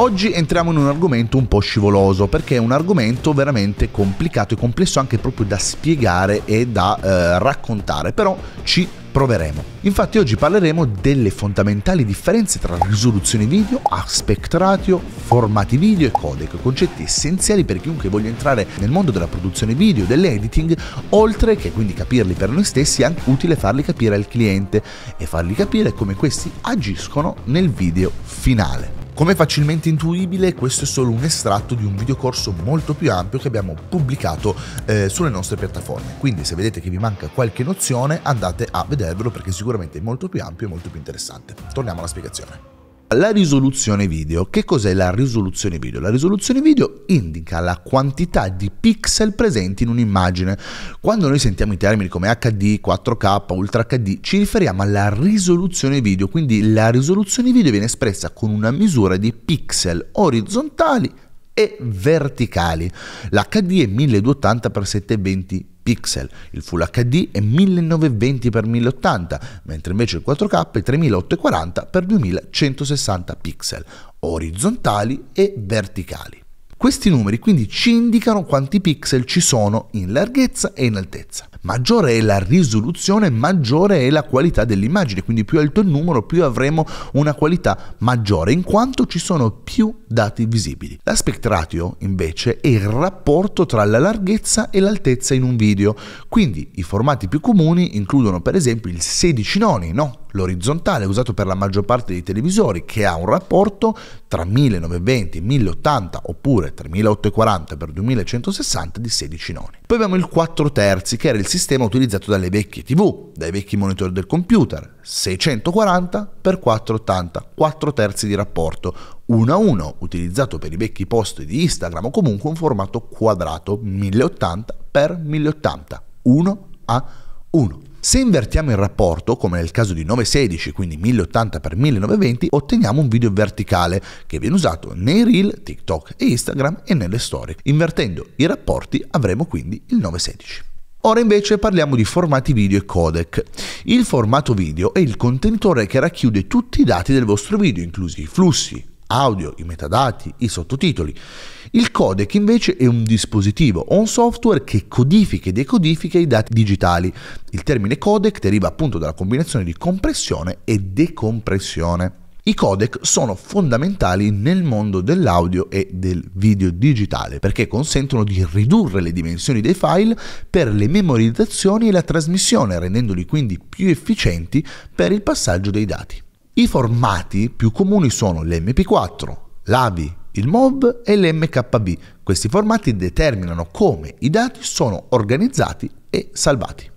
Oggi entriamo in un argomento un po' scivoloso perché è un argomento veramente complicato e complesso anche proprio da spiegare e da eh, raccontare, però ci proveremo. Infatti oggi parleremo delle fondamentali differenze tra risoluzione video, aspect ratio, formati video e codec, concetti essenziali per chiunque voglia entrare nel mondo della produzione video, dell'editing, oltre che quindi capirli per noi stessi è anche utile farli capire al cliente e fargli capire come questi agiscono nel video finale. Come facilmente intuibile questo è solo un estratto di un videocorso molto più ampio che abbiamo pubblicato eh, sulle nostre piattaforme, quindi se vedete che vi manca qualche nozione andate a vedervelo perché sicuramente è molto più ampio e molto più interessante. Torniamo alla spiegazione. La risoluzione video, che cos'è la risoluzione video? La risoluzione video indica la quantità di pixel presenti in un'immagine. Quando noi sentiamo i termini come HD, 4K, Ultra HD, ci riferiamo alla risoluzione video, quindi la risoluzione video viene espressa con una misura di pixel orizzontali e verticali. L'HD è 1280x720 pixel, il Full HD è 1920x1080, mentre invece il 4K è 3840x2160 pixel, orizzontali e verticali. Questi numeri quindi ci indicano quanti pixel ci sono in larghezza e in altezza. Maggiore è la risoluzione, maggiore è la qualità dell'immagine, quindi più alto il numero, più avremo una qualità maggiore, in quanto ci sono più dati visibili. L'aspect ratio, invece, è il rapporto tra la larghezza e l'altezza in un video, quindi i formati più comuni includono per esempio il 16 noni, no? l'orizzontale usato per la maggior parte dei televisori che ha un rapporto tra 1920 e 1080 oppure 3840 x 2160 di 16 noni. Poi abbiamo il 4 terzi che era il sistema utilizzato dalle vecchie tv, dai vecchi monitor del computer, 640 x 480, 4 terzi di rapporto, 1 a 1 utilizzato per i vecchi post di Instagram o comunque un formato quadrato 1080 x 1080, 1 a 1. Se invertiamo il rapporto, come nel caso di 916, quindi 1080x1920, otteniamo un video verticale che viene usato nei reel, TikTok e Instagram e nelle storie. Invertendo i rapporti avremo quindi il 916. Ora invece parliamo di formati video e codec. Il formato video è il contenitore che racchiude tutti i dati del vostro video, inclusi i flussi, audio, i metadati, i sottotitoli. Il codec invece è un dispositivo o un software che codifica e decodifica i dati digitali. Il termine codec deriva appunto dalla combinazione di compressione e decompressione. I codec sono fondamentali nel mondo dell'audio e del video digitale perché consentono di ridurre le dimensioni dei file per le memorizzazioni e la trasmissione, rendendoli quindi più efficienti per il passaggio dei dati. I formati più comuni sono l'MP4, l'AVI, il MOV e l'MKB. Questi formati determinano come i dati sono organizzati e salvati.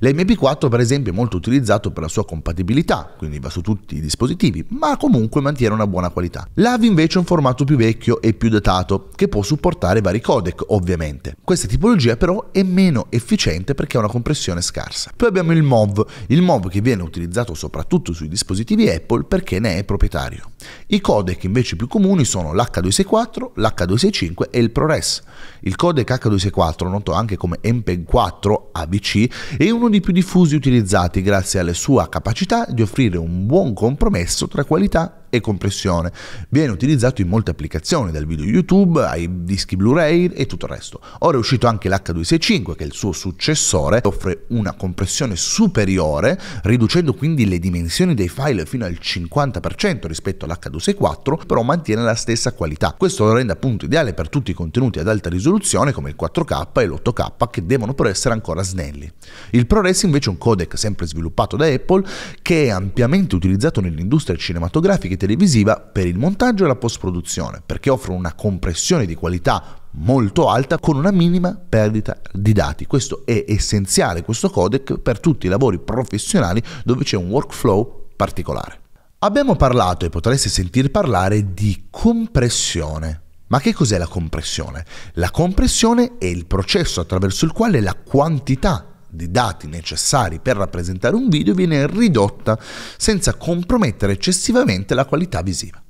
L'MP4 per esempio è molto utilizzato per la sua compatibilità, quindi va su tutti i dispositivi, ma comunque mantiene una buona qualità. L'AV invece è un formato più vecchio e più datato, che può supportare vari codec ovviamente. Questa tipologia però è meno efficiente perché ha una compressione scarsa. Poi abbiamo il MOV, il MOV che viene utilizzato soprattutto sui dispositivi Apple perché ne è proprietario. I codec invece più comuni sono l'H264, l'H265 e il ProRes. Il codec H264, noto anche come MPEG 4 ABC, è uno dei più diffusi utilizzati grazie alla sua capacità di offrire un buon compromesso tra qualità e compressione. Viene utilizzato in molte applicazioni, dal video YouTube ai dischi Blu-ray e tutto il resto. Ora è uscito anche l'H265 che è il suo successore, offre una compressione superiore, riducendo quindi le dimensioni dei file fino al 50% rispetto all'H264, però mantiene la stessa qualità. Questo lo rende appunto ideale per tutti i contenuti ad alta risoluzione come il 4K e l'8K che devono però essere ancora snelli. Il ProRes invece è un codec sempre sviluppato da Apple che è ampiamente utilizzato nell'industria cinematografica televisiva per il montaggio e la post-produzione, perché offrono una compressione di qualità molto alta con una minima perdita di dati. Questo è essenziale, questo codec, per tutti i lavori professionali dove c'è un workflow particolare. Abbiamo parlato e potreste sentir parlare di compressione. Ma che cos'è la compressione? La compressione è il processo attraverso il quale la quantità di dati necessari per rappresentare un video viene ridotta senza compromettere eccessivamente la qualità visiva.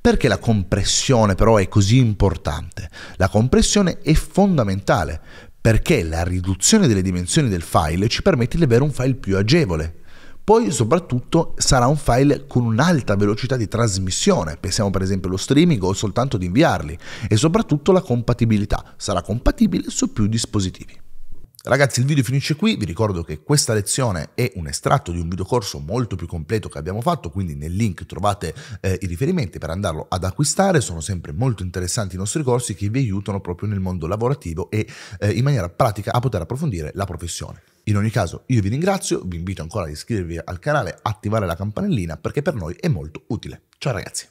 Perché la compressione però è così importante? La compressione è fondamentale perché la riduzione delle dimensioni del file ci permette di avere un file più agevole. Poi soprattutto sarà un file con un'alta velocità di trasmissione, pensiamo per esempio allo streaming o soltanto di inviarli, e soprattutto la compatibilità sarà compatibile su più dispositivi. Ragazzi il video finisce qui, vi ricordo che questa lezione è un estratto di un videocorso molto più completo che abbiamo fatto, quindi nel link trovate eh, i riferimenti per andarlo ad acquistare, sono sempre molto interessanti i nostri corsi che vi aiutano proprio nel mondo lavorativo e eh, in maniera pratica a poter approfondire la professione. In ogni caso io vi ringrazio, vi invito ancora ad iscrivervi al canale, attivare la campanellina perché per noi è molto utile. Ciao ragazzi!